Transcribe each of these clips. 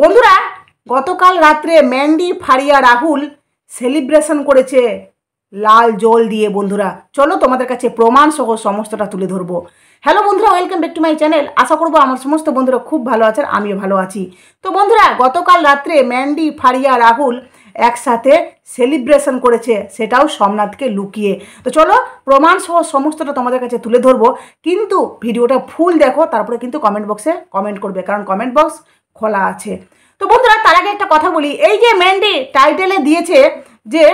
বন্ধুরা গতকাল রাত্রে ম্যান্ডি ফারিয়া রাহুল সেলিব্রেশন করেছে লাল জল দিয়ে বন্ধুরা চলো তোমাদের কাছে প্রমাণ সহ সমস্তটা তুলে ধরবো হ্যালো বন্ধুরা welcome back to my channel আশা করবো আমার সমস্ত বন্ধুরা খুব ভালো আছেন আমিও ভালো আছি তো বন্ধুরা গতকাল রাত্রে ম্যান্ডি ফারিয়া রাহুল একসাথে সেলিব্রেশন করেছে সেটাও সোমনাথকে লুকিয়ে তো চলো প্রমাণ সহ সমস্তটা তোমাদের কাছে তুলে ধরবো কিন্তু ভিডিওটা ফুল দেখো তারপরে কিন্তু কমেন্ট বক্সে কমেন্ট করবে কারণ কমেন্ট বক্স খোলা আছে তো বন্ধুরা তার আগে একটা কথা বলি এই যে ম্যান্ডি টাইটেলে দিয়েছে যে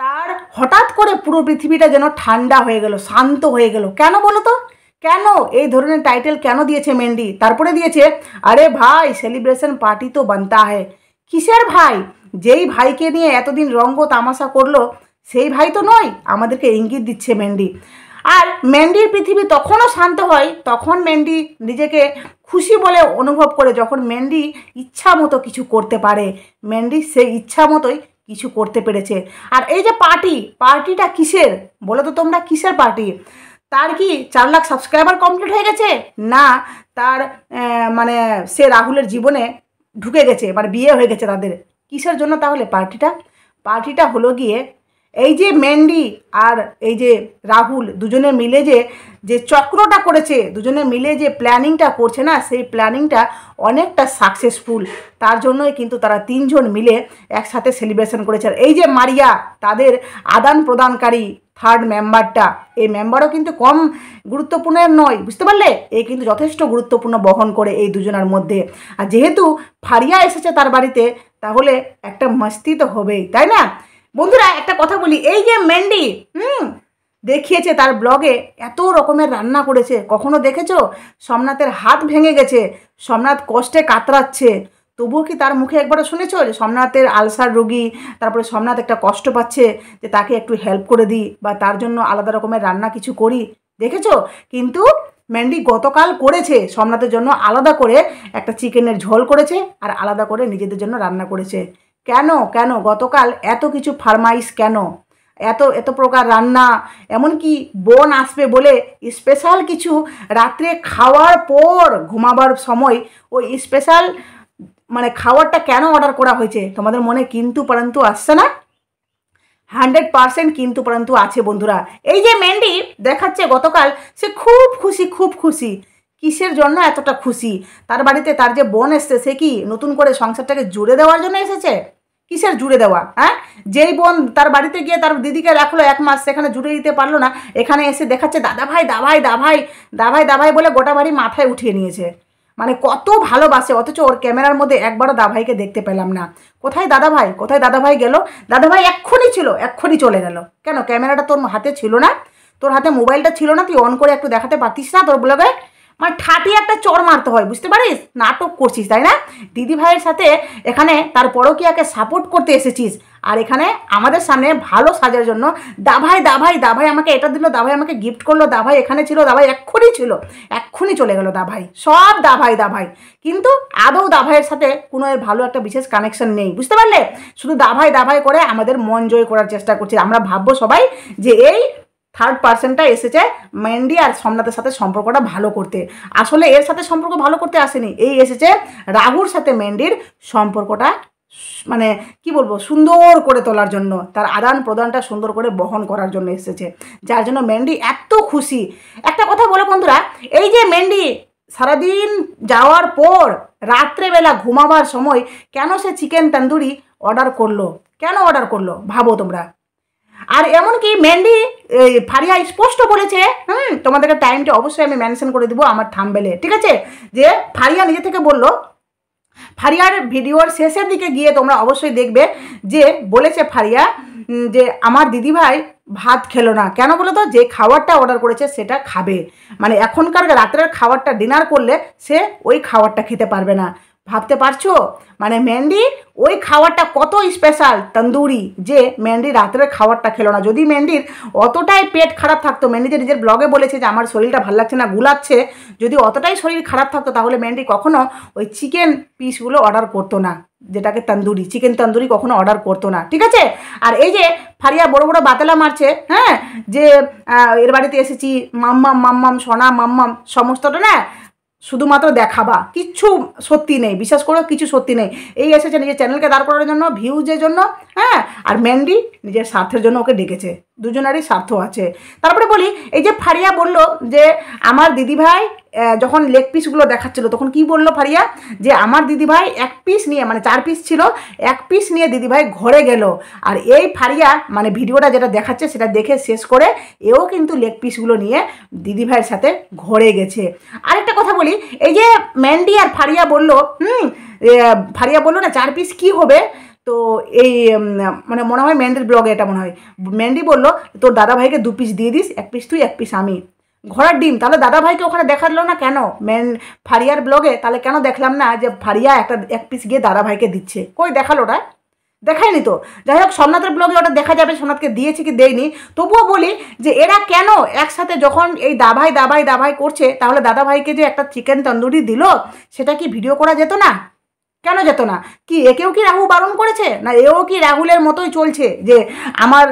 তার হঠাৎ করে পুরো পৃথিবীটা যেন ঠান্ডা হয়ে গেল শান্ত হয়ে গেল কেন বলো তো কেন এই ধরনের টাইটেল কেন দিয়েছে মেন্ডি তারপরে দিয়েছে আরে ভাই সেলিব্রেশন পার্টি তো বানতা হে কিসের ভাই যেই ভাইকে নিয়ে এতদিন রঙ্গ তামাশা করলো সেই ভাই তো নয় আমাদেরকে ইঙ্গিত দিচ্ছে মেন্ডি আর ম্যান্ডির পৃথিবী তখনও শান্ত হয় তখন ম্যান্ডি নিজেকে খুশি বলে অনুভব করে যখন ম্যান্ডি ইচ্ছা মতো কিছু করতে পারে ম্যান্ডি সেই ইচ্ছা মতোই কিছু করতে পেরেছে আর এই যে পার্টি পার্টিটা কিসের বলো তো তোমরা কিসের পার্টি তার কি চার লাখ সাবস্ক্রাইবার কমপ্লিট হয়ে গেছে না তার মানে সে রাহুলের জীবনে ঢুকে গেছে মানে বিয়ে হয়ে গেছে তাদের কিসের জন্য তাহলে পার্টিটা পার্টিটা হলো গিয়ে এই যে ম্যান্ডি আর এই যে রাহুল দুজনে মিলে যে যে চক্রটা করেছে দুজনে মিলে যে প্ল্যানিংটা করছে না সেই প্ল্যানিংটা অনেকটা সাকসেসফুল তার জন্যই কিন্তু তারা তিনজন মিলে একসাথে সেলিব্রেশন করেছে আর এই যে মারিয়া তাদের আদান প্রদানকারী থার্ড মেম্বারটা এই মেম্বারও কিন্তু কম গুরুত্বপূর্ণ নয় বুঝতে পারলে এ কিন্তু যথেষ্ট গুরুত্বপূর্ণ বহন করে এই দুজনের মধ্যে আর যেহেতু ফারিয়া এসেছে তার বাড়িতে তাহলে একটা মস্তি তো হবেই তাই না বন্ধুরা একটা কথা বলি এই যে মেন্ডি হুম দেখিয়েছে তার ব্লগে এত রকমের রান্না করেছে কখনো দেখেছো সোমনাথের হাত ভেঙে গেছে সোমনাথ কষ্টে কাতরাচ্ছে তবুও কি তার মুখে একবারও শুনেছ যে সোমনাথের আলসার রোগী তারপরে সোমনাথ একটা কষ্ট পাচ্ছে যে তাকে একটু হেল্প করে দিই বা তার জন্য আলাদা রকমের রান্না কিছু করি দেখেছো কিন্তু ম্যান্ডি গতকাল করেছে সোমনাথের জন্য আলাদা করে একটা চিকেনের ঝোল করেছে আর আলাদা করে নিজেদের জন্য রান্না করেছে কেন কেন গতকাল এত কিছু ফার্মাইস কেন এত এত প্রকার রান্না এমনকি বোন আসবে বলে স্পেশাল কিছু রাত্রে খাওয়ার পর ঘুমাবার সময় ওই স্পেশাল মানে খাবারটা কেন অর্ডার করা হয়েছে তোমাদের মনে কিন্তু পরন্তু আসছে না হান্ড্রেড পারসেন্ট কিন্তু পরন্তু আছে বন্ধুরা এই যে মেন্ডি দেখাচ্ছে গতকাল সে খুব খুশি খুব খুশি কিসের জন্য এতটা খুশি তার বাড়িতে তার যে বোন এসছে সে কি নতুন করে সংসারটাকে জুড়ে দেওয়ার জন্য এসেছে কিসের জুড়ে দেওয়া হ্যাঁ যেই বোন তার বাড়িতে গিয়ে তার দিদিকে রাখলো এক মাস সেখানে জুড়ে দিতে পারলো না এখানে এসে দেখাচ্ছে দাদা ভাই দা ভাই দা ভাই দা ভাই দা ভাই বলে গোটা বাড়ি মাথায় উঠিয়ে নিয়েছে মানে কত ভালোবাসে অথচ ওর ক্যামেরার মধ্যে একবারও দাভাইকে দেখতে পেলাম না কোথায় দাদা ভাই কোথায় দাদা ভাই গেল দাদা ভাই এক্ষুনি ছিল এক্ষুনি চলে গেল কেন ক্যামেরাটা তোর হাতে ছিল না তোর হাতে মোবাইলটা ছিল না তুই অন করে একটু দেখাতে পারতিস না তোর ব্লগে মানে ঠাটি একটা চর মারতে হয় বুঝতে পারিস নাটক করছিস তাই না দিদি ভাইয়ের সাথে এখানে তার পরকিয়াকে সাপোর্ট করতে এসেছিস আর এখানে আমাদের সামনে ভালো সাজার জন্য দাভাই দাভাই দাভাই আমাকে এটা দিল দাভাই আমাকে গিফট করলো দাভাই এখানে ছিল দাভাই এক্ষুনি ছিল এক্ষুনি চলে গেল দাভাই সব দাভাই দাভাই কিন্তু আদৌ দাভাইয়ের সাথে কোনো এর ভালো একটা বিশেষ কানেকশন নেই বুঝতে পারলে শুধু দাভাই দাভাই করে আমাদের মন জয় করার চেষ্টা করছে আমরা ভাববো সবাই যে এই থার্ড পার্সনটা এসেছে মেন্ডি আর সোমনাথের সাথে সম্পর্কটা ভালো করতে আসলে এর সাথে সম্পর্ক ভালো করতে আসেনি এই এসেছে রাহুর সাথে মেন্ডির সম্পর্কটা মানে কি বলবো সুন্দর করে তোলার জন্য তার আদান প্রদানটা সুন্দর করে বহন করার জন্য এসেছে যার জন্য মেন্ডি এত খুশি একটা কথা বলো বন্ধুরা এই যে মেন্ডি সারাদিন যাওয়ার পর রাত্রেবেলা ঘুমাবার সময় কেন সে চিকেন তন্দুরি অর্ডার করলো কেন অর্ডার করলো ভাবো তোমরা আর এমনকি ম্যান্ডি ফারিয়া স্পষ্ট বলেছে হুম তোমাদেরকে টাইমটা অবশ্যই আমি মেনশন করে দেবো আমার থামবেলে ঠিক আছে যে ফারিয়া নিজে থেকে বলল ফারিয়ার ভিডিওর শেষের দিকে গিয়ে তোমরা অবশ্যই দেখবে যে বলেছে ফারিয়া যে আমার দিদিভাই ভাত খেলো না কেন বলো তো যে খাবারটা অর্ডার করেছে সেটা খাবে মানে এখনকার রাত্রের খাবারটা ডিনার করলে সে ওই খাবারটা খেতে পারবে না ভাবতে পারছো মানে ম্যান্ডি ওই খাওয়ারটা কত স্পেশাল তন্দুরি যে ম্যান্ডি রাত্রের খাওয়ারটা খেলো না যদি ম্যান্ডির অতটাই পেট খারাপ থাকতো ম্যান্ডি যে নিজের ব্লগে বলেছে যে আমার শরীরটা ভালো লাগছে না গুলাচ্ছে যদি অতটাই শরীর খারাপ থাকতো তাহলে ম্যান্ডি কখনো ওই চিকেন পিসগুলো অর্ডার করতো না যেটাকে তন্দুরি চিকেন তন্দুরি কখনো অর্ডার করতো না ঠিক আছে আর এই যে ফারিয়া বড় বড় বাতলা মারছে হ্যাঁ যে এর বাড়িতে এসেছি মাম্মাম মাম্মাম সোনা মাম্মাম সমস্তটা না শুধুমাত্র দেখাবা কিচ্ছু সত্যি নেই বিশ্বাস করো কিছু সত্যি নেই এই এসেছে নিজের চ্যানেলকে দাঁড় করানোর জন্য ভিউজের জন্য হ্যাঁ আর ম্যান্ডি নিজের স্বার্থের জন্য ওকে ডেকেছে দুজনারই স্বার্থ আছে তারপরে বলি এই যে ফারিয়া বলল যে আমার দিদিভাই যখন লেগ পিসগুলো দেখাচ্ছিল তখন কি বলল ফারিয়া যে আমার দিদিভাই এক পিস নিয়ে মানে চার পিস ছিল এক পিস নিয়ে দিদিভাই ঘরে গেল আর এই ফারিয়া মানে ভিডিওটা যেটা দেখাচ্ছে সেটা দেখে শেষ করে এও কিন্তু লেগ পিসগুলো নিয়ে দিদিভাইয়ের সাথে ঘরে গেছে আরেকটা কথা বলি এই যে ম্যান্ডি আর ফারিয়া বলল হুম ফারিয়া বললো না চার পিস কি হবে তো এই মানে মনে হয় ম্যান্ডির ব্লগে এটা মনে হয় ম্যান্ডি বললো তোর দাদাভাইকে দু পিস দিয়ে দিস এক পিস তুই এক পিস আমি ঘোড়ার ডিম তাহলে দাদা ভাইকে ওখানে দেখালো না কেন মেন ফারিয়ার ব্লগে তাহলে কেন দেখলাম না যে ফারিয়া একটা এক পিস গিয়ে দাদা ভাইকে দিচ্ছে কই দেখালো ওটা দেখায়নি তো যাই হোক সোমনাথের ব্লগে ওটা দেখা যাবে সোমনাথকে দিয়েছে কি দেয়নি তবুও বলি যে এরা কেন একসাথে যখন এই দাভাই দাভাই দাভাই করছে তাহলে দাদা ভাইকে যে একটা চিকেন তন্দুরি দিল সেটা কি ভিডিও করা যেত না কেন যেত না কি একেও কি রাহু বারণ করেছে না এও কি রাহুলের মতোই চলছে যে আমার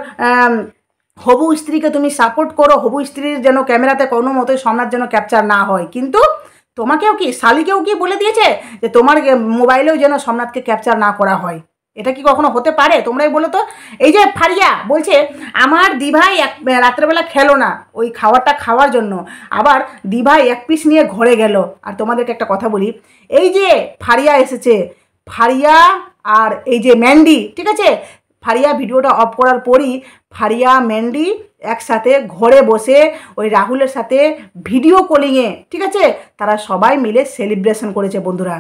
হবু স্ত্রীকে তুমি সাপোর্ট করো হবু স্ত্রীর যেন ক্যামেরাতে কোনো মতোই সম্রাট যেন ক্যাপচার না হয় কিন্তু তোমাকেও কি শালিকেও কি বলে দিয়েছে যে তোমার মোবাইলেও যেন সম্রাটকে ক্যাপচার না করা হয় এটা কি কখনো হতে পারে তোমরাই বলো তো এই যে ফারিয়া বলছে আমার দিভাই এক রাত্রেবেলা খেলো না ওই খাওয়ারটা খাওয়ার জন্য আবার দিভাই এক পিস নিয়ে ঘরে গেল আর তোমাদেরকে একটা কথা বলি এই যে ফারিয়া এসেছে ফারিয়া আর এই যে ম্যান্ডি ঠিক আছে ফারিয়া ভিডিওটা অফ করার পরই ফারিয়া ম্যান্ডি একসাথে ঘরে বসে ওই রাহুলের সাথে ভিডিও কলিংয়ে ঠিক আছে তারা সবাই মিলে সেলিব্রেশন করেছে বন্ধুরা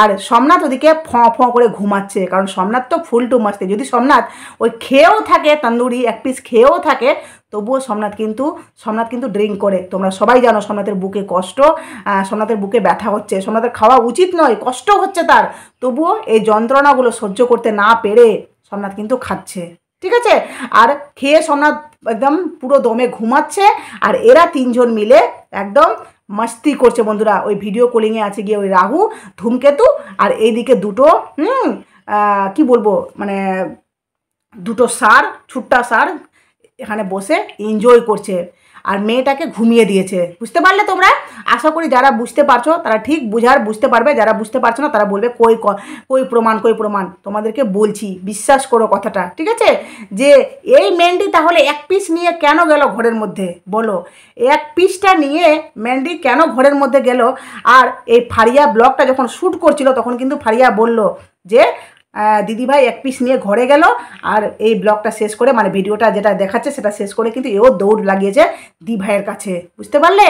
আর সোমনাথ ওদিকে ফোঁ ফোঁ করে ঘুমাচ্ছে কারণ সোমনাথ তো ফুল টু মাস্তি যদি সোমনাথ ওই খেয়েও থাকে তন্দুরি এক পিস খেয়েও থাকে তবুও সোমনাথ কিন্তু সোমনাথ কিন্তু ড্রিঙ্ক করে তোমরা সবাই জানো সোমনাথের বুকে কষ্ট সোমনাথের বুকে ব্যথা হচ্ছে সোমনাথের খাওয়া উচিত নয় কষ্ট হচ্ছে তার তবুও এই যন্ত্রণাগুলো সহ্য করতে না পেরে সোমনাথ কিন্তু খাচ্ছে ঠিক আছে আর খেয়ে সোমনাথ একদম পুরো দমে ঘুমাচ্ছে আর এরা তিনজন মিলে একদম মস্তি করছে বন্ধুরা ওই ভিডিও কলিংয়ে আছে গিয়ে ওই রাহু ধূমকেতু আর এইদিকে দুটো হুম কি বলবো মানে দুটো সার ছুট্টা সার এখানে বসে এনজয় করছে আর মেয়েটাকে ঘুমিয়ে দিয়েছে বুঝতে পারলে তোমরা আশা করি যারা বুঝতে পারছো তারা ঠিক বুঝার বুঝতে পারবে যারা বুঝতে পারছো না তারা বলবে কই কই প্রমাণ কই প্রমাণ তোমাদেরকে বলছি বিশ্বাস করো কথাটা ঠিক আছে যে এই মেন্ডি তাহলে এক পিস নিয়ে কেন গেল ঘরের মধ্যে বলো এক পিসটা নিয়ে মেন্ডি কেন ঘরের মধ্যে গেল আর এই ফারিয়া ব্লগটা যখন শ্যুট করছিল তখন কিন্তু ফারিয়া বলল যে দিদিভাই এক পিস নিয়ে ঘরে গেল আর এই ব্লগটা শেষ করে মানে ভিডিওটা যেটা দেখাচ্ছে সেটা শেষ করে কিন্তু এও দৌড় লাগিয়েছে দিভাইয়ের কাছে বুঝতে পারলে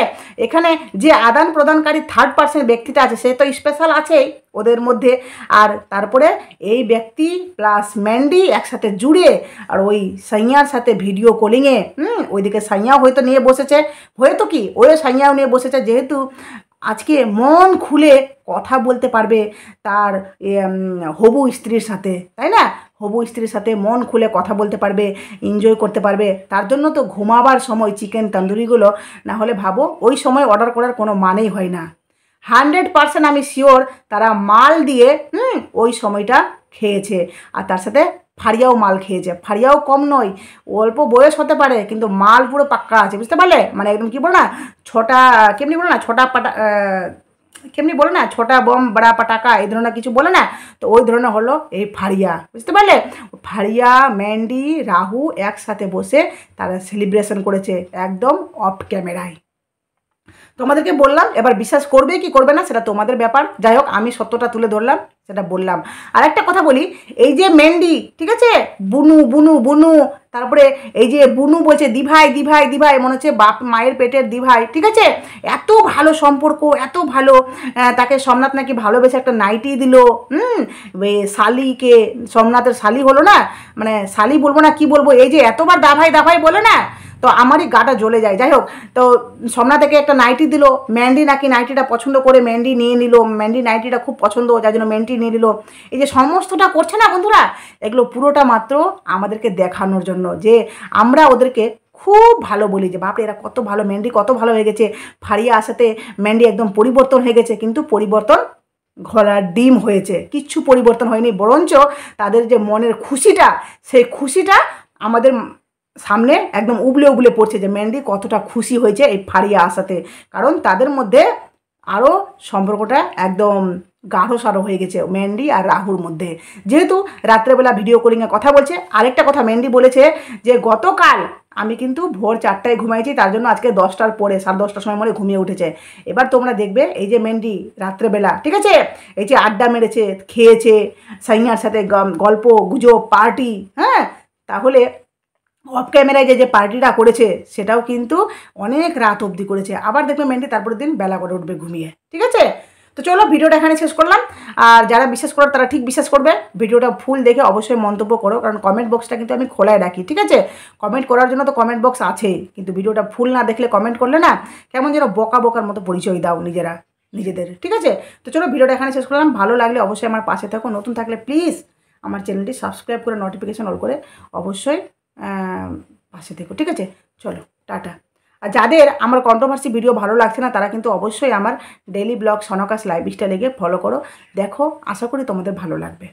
এখানে যে আদান প্রদানকারী থার্ড পার্সন ব্যক্তিটা আছে সে তো স্পেশাল আছেই ওদের মধ্যে আর তারপরে এই ব্যক্তি প্লাস ম্যান্ডি একসাথে জুড়ে আর ওই সাইয়ার সাথে ভিডিও কলিংয়ে হুম ওইদিকে সাইয়াও হয়তো নিয়ে বসেছে হয়তো কি ওই সাইয়াও নিয়ে বসেছে যেহেতু আজকে মন খুলে কথা বলতে পারবে তার হবু স্ত্রীর সাথে তাই না হবু স্ত্রীর সাথে মন খুলে কথা বলতে পারবে এনজয় করতে পারবে তার জন্য তো ঘুমাবার সময় চিকেন তন্দুরিগুলো না হলে ভাবো ওই সময় অর্ডার করার কোনো মানেই হয় না হান্ড্রেড পারসেন্ট আমি শিওর তারা মাল দিয়ে ওই সময়টা খেয়েছে আর তার সাথে ফাড়িয়াও মাল খেয়েছে ফাড়িয়াও কম নয় অল্প বয়স হতে পারে কিন্তু মাল পুরো পাক্কা আছে বুঝতে পারলে মানে একদম কী বলো না ছটা কেমনি বলো না ছটা পাটা কেমনি বলো না ছোটা বম বড়া পাটাকা এই ধরনের কিছু বলে না তো ওই ধরনের হলো এই ফাড়িয়া বুঝতে পারলে ফাড়িয়া ম্যান্ডি রাহু একসাথে বসে তারা সেলিব্রেশন করেছে একদম অফ ক্যামেরায় তোমাদেরকে বললাম এবার বিশ্বাস করবে কি করবে না সেটা তোমাদের ব্যাপার যাই হোক আমি সত্যটা তুলে ধরলাম সেটা বললাম আর একটা কথা বলি এই যে মেন্ডি ঠিক আছে বুনু বুনু বুনু তারপরে এই যে বুনু বলছে দিভাই দিভাই দিভাই মনে হচ্ছে বাপ মায়ের পেটের দিভাই ঠিক আছে এত ভালো সম্পর্ক এত ভালো তাকে সোমনাথ নাকি ভালোবেসে একটা নাইটি দিল হুম শালিকে সোমনাথের শালি হলো না মানে শালি বলবো না কি বলবো এই যে এতবার দাভাই দাভাই বলে না তো আমারই গাটা জ্বলে যায় যাই হোক তো সমনা থেকে একটা নাইটি দিল ম্যান্ডি নাকি নাইটিটা পছন্দ করে ম্যান্ডি নিয়ে নিল ম্যান্ডি নাইটিটা খুব পছন্দ যার জন্য ম্যান্ডি নিয়ে নিল এই যে সমস্তটা করছে না বন্ধুরা এগুলো পুরোটা মাত্র আমাদেরকে দেখানোর জন্য যে আমরা ওদেরকে খুব ভালো বলি যে বাপরে এরা কত ভালো ম্যান্ডি কত ভালো হয়ে গেছে ফারিয়া আসাতে ম্যান্ডি একদম পরিবর্তন হয়ে গেছে কিন্তু পরিবর্তন ঘোড়ার ডিম হয়েছে কিচ্ছু পরিবর্তন হয়নি বরঞ্চ তাদের যে মনের খুশিটা সেই খুশিটা আমাদের সামনে একদম উবলে উবলে পড়ছে যে মেহেন্দি কতটা খুশি হয়েছে এই ফারিয়া আসাতে কারণ তাদের মধ্যে আরও সম্পর্কটা একদম গাঢ় সারো হয়ে গেছে মেহেন্ডি আর রাহুর মধ্যে যেহেতু রাত্রেবেলা ভিডিও কলিংয়ে কথা বলছে আরেকটা কথা মেহেন্দি বলেছে যে গতকাল আমি কিন্তু ভোর চারটায় ঘুমাইছি তার জন্য আজকে দশটার পরে সাড়ে দশটার সময় মনে ঘুমিয়ে উঠেছে এবার তোমরা দেখবে এই যে মেহেন্দি রাত্রেবেলা ঠিক আছে এই যে আড্ডা মেরেছে খেয়েছে সাইনার সাথে গল্প গুজব পার্টি হ্যাঁ তাহলে অফ ক্যামেরায় যে যে পার্টিটা করেছে সেটাও কিন্তু অনেক রাত অবধি করেছে আবার দেখবে মেনটি তারপরের দিন বেলা করে উঠবে ঘুমিয়ে ঠিক আছে তো চলো ভিডিওটা এখানে শেষ করলাম আর যারা বিশ্বাস করো তারা ঠিক বিশ্বাস করবে ভিডিওটা ফুল দেখে অবশ্যই মন্তব্য করো কারণ কমেন্ট বক্সটা কিন্তু আমি খোলায় রাখি ঠিক আছে কমেন্ট করার জন্য তো কমেন্ট বক্স আছেই কিন্তু ভিডিওটা ফুল না দেখলে কমেন্ট করলে না কেমন যেন বকা বকার মতো পরিচয় দাও নিজেরা নিজেদের ঠিক আছে তো চলো ভিডিওটা এখানে শেষ করলাম ভালো লাগলে অবশ্যই আমার পাশে থাকো নতুন থাকলে প্লিজ আমার চ্যানেলটি সাবস্ক্রাইব করে নোটিফিকেশন অল করে অবশ্যই পাশে থেকো ঠিক আছে চলো টাটা আর যাদের আমার কন্ট্রোভার্সি ভিডিও ভালো লাগছে না তারা কিন্তু অবশ্যই আমার ডেলি ব্লগ সনকাস লাইফস্টাইলে গিয়ে ফলো করো দেখো আশা করি তোমাদের ভালো লাগবে